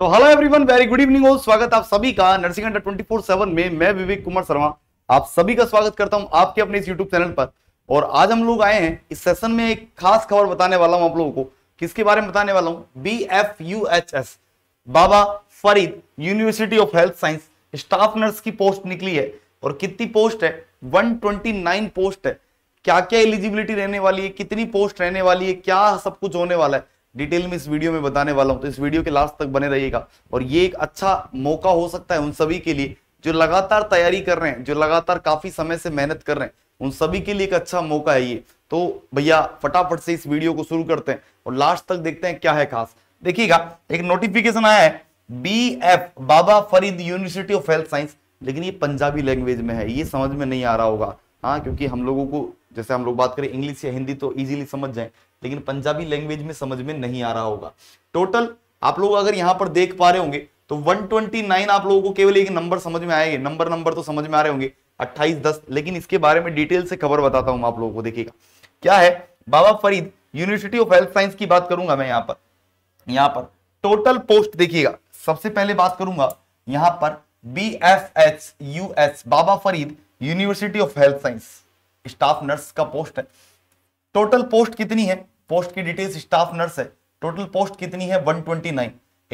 तो hello everyone very good evening और स्वागत आप सभी का nursing under twenty four seven में मैं विवेक कुमार शर्मा आप सभी का स्वागत करता हूं आपके अपने इस यूट्यूब चैनल पर और आज हम लोग आए हैं इस सेशन में एक खास खबर बताने वाला हूं आप लोगों को किसके बारे में बताने वाला हूं B F U H S Baba Farid University of Health Science staff nurse की पोस्ट निकली है और कितनी पोस्ट है वन ट्वेंटी नाइन पोस्ट है क्या क्या एलिजिबिलिटी रहने वाली है कितनी पोस्ट रहने वाली है क्या सब कुछ होने वाला है डिटेल में इस वीडियो में बताने वाला हूं तो इस वीडियो के लास्ट तक बने रहिएगा और ये एक अच्छा मौका हो सकता है उन सभी के लिए जो लगातार तैयारी कर रहे हैं जो लगातार काफी समय से मेहनत कर रहे हैं उन सभी के लिए एक अच्छा मौका है ये तो भैया फटाफट से इस वीडियो को शुरू करते हैं और लास्ट तक देखते हैं क्या है खास देखिएगा एक नोटिफिकेशन आया है B F Baba Farid University of Health Science लेकिन ये पंजाबी लैंग्वेज में है ये समझ में नहीं आ रहा होगा हाँ क्योंकि हम लोगों को जैसे हम लोग बात करें इंग्लिश या हिंदी तो इजीली समझ जाए लेकिन पंजाबी लैंग्वेज में समझ में नहीं आ रहा होगा टोटल आप लोग अगर यहाँ पर देख पा रहे होंगे तो 129 आप लोगों को केवल एक नंबर समझ में आएंगे नंबर नंबर तो समझ में आ रहे होंगे 28 दस लेकिन इसके बारे में डिटेल से खबर बताता हूं आप लोगों को देखिएगा क्या है Baba Farid University of Health Science की बात करूंगा मैं यहाँ पर यहाँ पर टोटल पोस्ट देखिएगा सबसे पहले बात करूंगा यहाँ पर B F H U S Baba Farid University of Health Science staff nurse का पोस्ट है टोटल पोस्ट कितनी है पोस्ट की डिटेल्स स्टाफ नर्स है टोटल पोस्ट कितनी है 129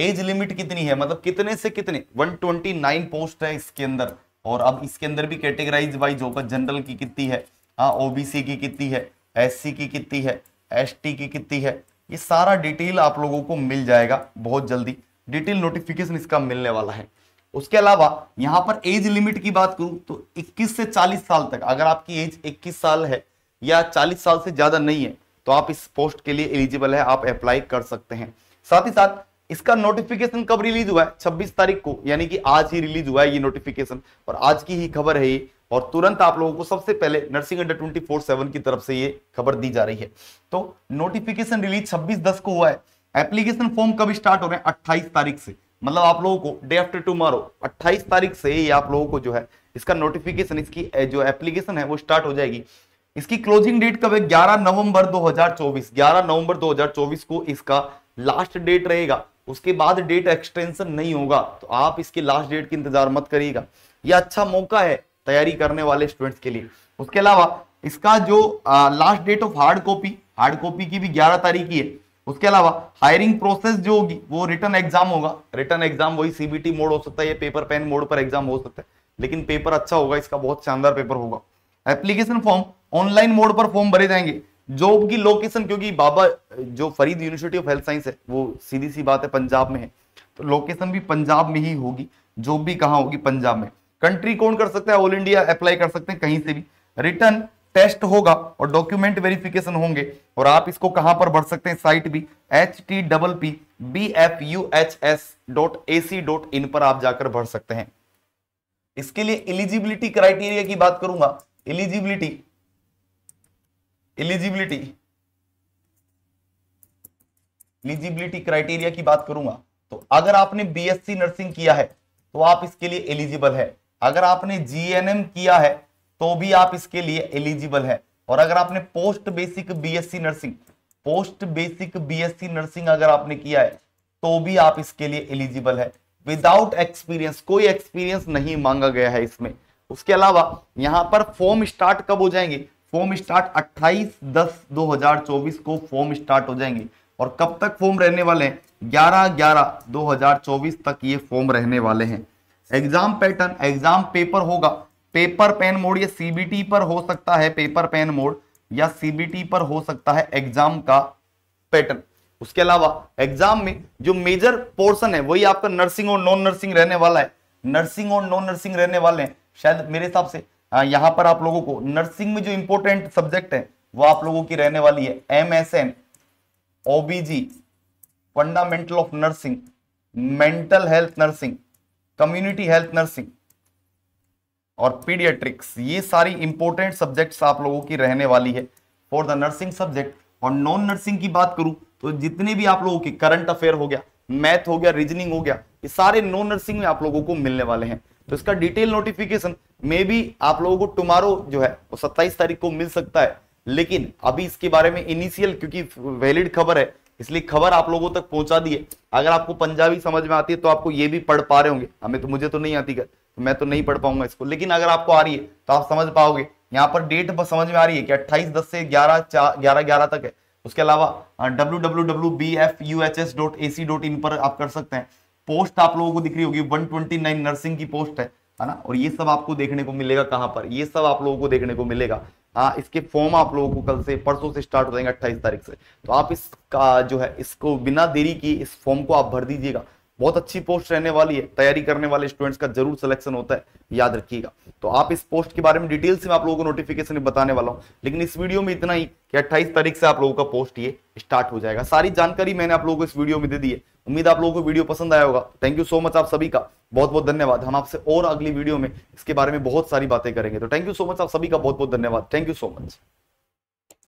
एज लिमिट कितनी है मतलब कितने से कितने 129 पोस्ट है इसके अंदर और अब इसके अंदर भी कैटेगराइज वाइज होगा जनरल की कितनी है हाँ ओबीसी की कितनी है एससी की कितनी है एसटी की कितनी है ये सारा डिटेल आप लोगों को मिल जाएगा बहुत जल्दी डिटेल नोटिफिकेशन इसका मिलने वाला है उसके अलावा यहाँ पर एज लिमिट की बात करूं तो 21 से 40 साल तक अगर आपकी एज 21 साल है या 40 साल से ज्यादा नहीं है तो आप इस पोस्ट के लिए एलिजिबल है आप अप्लाई कर सकते हैं साथ ही साथ इसका नोटिफिकेशन कब रिलीज हुआ है 26 तारीख को यानी कि आज ही रिलीज हुआ है ये नोटिफिकेशन और आज की ही खबर है ये और तुरंत आप लोगों को सबसे पहले nursing under twenty four seven की तरफ से ये खबर दी जा रही है तो नोटिफिकेशन रिलीज 26 दस को हुआ है एप्लीकेशन फॉर्म कब स्टार्ट हो रहे हैं 28 तारीख से मतलब आप लोगों को डे आफ्टर टुमारो 28 तारीख से ही आप लोगों को जो है इसका नोटिफिकेशन इसकी जो एप्लीकेशन है वो स्टार्ट हो जाएगी इसकी क्लोजिंग डेट कब है 11 नवंबर 2024 11 नवंबर 2024 को इसका लास्ट डेट रहेगा उसके बाद डेट एक्सटेंशन नहीं होगा तो आप इसके लास्ट डेट की इंतजार मत करिएगा यह अच्छा मौका है तैयारी करने वाले स्टूडेंट्स के लिए उसके अलावा इसका जो last date of hard copy hard copy की भी ग्यारह तारीख की है उसके अलावा हायरिंग प्रोसेस जो होगी वो रिटर्न एग्जाम होगा रिटर्न एग्जाम वही सीबीटी मोड हो सकता है या पेपर पेन मोड पर एग्जाम हो सकता है लेकिन पेपर अच्छा होगा इसका बहुत शानदार पेपर होगा एप्लीकेशन फॉर्म ऑनलाइन मोड पर फॉर्म भरे जाएंगे जॉब की लोकेशन क्योंकि बाबा जो Farid University of Health Science है वो सीधी सी बात है पंजाब में है तो लोकेशन भी पंजाब में ही होगी जॉब भी कहाँ होगी पंजाब में कंट्री कौन कर सकता है ऑल इंडिया अप्लाई कर सकते हैं कहीं से भी रिटर्न टेस्ट होगा और डॉक्यूमेंट वेरिफिकेशन होंगे और आप इसको कहां पर भर सकते हैं साइट भी H T double P B F U H S dot A C dot in पर आप जाकर भर सकते हैं इसके लिए एलिजिबिलिटी क्राइटेरिया की बात करूंगा एलिजिबिलिटी एलिजिबिलिटी एलिजिबिलिटी क्राइटेरिया की बात करूंगा तो अगर आपने बीएससी नर्सिंग किया है तो आप इसके लिए एलिजिबल है अगर आपने जीएनएम किया है तो भी आप इसके लिए एलिजिबल है और अगर आपने post basic BSc nursing post basic BSc nursing अगर आपने किया है तो भी आप इसके लिए एलिजिबल है विदाउट एक्सपीरियंस कोई एक्सपीरियंस नहीं मांगा गया है इसमें उसके अलावा यहां पर फॉर्म स्टार्ट कब हो जाएंगे फॉर्म स्टार्ट 28 दस 2024 को फॉर्म स्टार्ट हो जाएंगे और कब तक फॉर्म रहने वाले हैं 11 11 2024 तक ये फॉर्म रहने वाले हैं एग्जाम पैटर्न एग्जाम पेपर होगा पेपर पेन मोड या सीबीटी पर हो सकता है पेपर पेन मोड या सीबीटी पर हो सकता है एग्जाम का पैटर्न उसके अलावा एग्जाम में जो मेजर पोर्शन है वही आपका नर्सिंग और नॉन नर्सिंग रहने वाला है नर्सिंग और नॉन नर्सिंग रहने वाले हैं शायद मेरे हिसाब से यहां पर आप लोगों को नर्सिंग में जो इंपोर्टेंट सब्जेक्ट है वो आप लोगों की रहने वाली है M S N OBG fundamental of nursing mental health nursing community health nursing और पीडियाट्रिक्स ये सारी इंपॉर्टेंट सब्जेक्ट्स आप लोगों की रहने वाली है फॉर द नर्सिंग सब्जेक्ट और नॉन नर्सिंग की बात करूं तो जितने भी आप लोगों की करंट अफेयर हो गया मैथ हो गया रीजनिंग हो गया ये सारे नॉन नर्सिंग में आप लोगों को मिलने वाले हैं तो इसका डिटेल नोटिफिकेशन मे भी आप लोगों को टुमारो जो है वो सत्ताईस तारीख को मिल सकता है लेकिन अभी इसके बारे में इनिशियल क्योंकि वैलिड खबर है इसलिए खबर आप लोगों तक पहुंचा दी है अगर आपको पंजाबी समझ में आती है तो आपको ये भी पढ़ पा रहे होंगे हमें तो मुझे तो नहीं आती कर तो मैं तो नहीं पढ़ पाऊंगा इसको लेकिन अगर आपको आ रही है तो आप समझ पाओगे यहाँ पर डेट समझ में आ रही है कि अट्ठाईस दस से ग्यारह ग्यारह ग्यारह तक है उसके अलावा W W W B F U H S dot A C dot in पर आप कर सकते हैं पोस्ट आप लोगों को दिख रही होगी 129 नर्सिंग की पोस्ट है है ना और ये सब आपको देखने को मिलेगा कहाँ पर ये सब आप लोगों को देखने को मिलेगा हाँ इसके फॉर्म आप लोगों को कल से परसों से स्टार्ट हो जाएंगे अट्ठाईस तारीख से तो आप इसका जो है इसको बिना देरी की इस फॉर्म को आप भर दीजिएगा बहुत अच्छी पोस्ट रहने वाली है तैयारी करने वाले स्टूडेंट्स का जरूर सिलेक्शन होता है याद रखिएगा तो आप इस पोस्ट के बारे में डिटेल से मैं आप लोगों को नोटिफिकेशन बताने वाला हूँ लेकिन इस वीडियो में इतना ही कि 28 तारीख से आप लोगों का पोस्ट ये स्टार्ट हो जाएगा सारी जानकारी मैंने आप लोगों को इस वीडियो में दे दी है उम्मीद आप लोगों को वीडियो पसंद आया होगा थैंक यू सो मच आप सभी का बहुत बहुत धन्यवाद हम आपसे और अगली वीडियो में इसके बारे में बहुत सारी बातें करेंगे तो थैंक यू सो मच आप सभी का बहुत बहुत धन्यवाद थैंक यू सो मच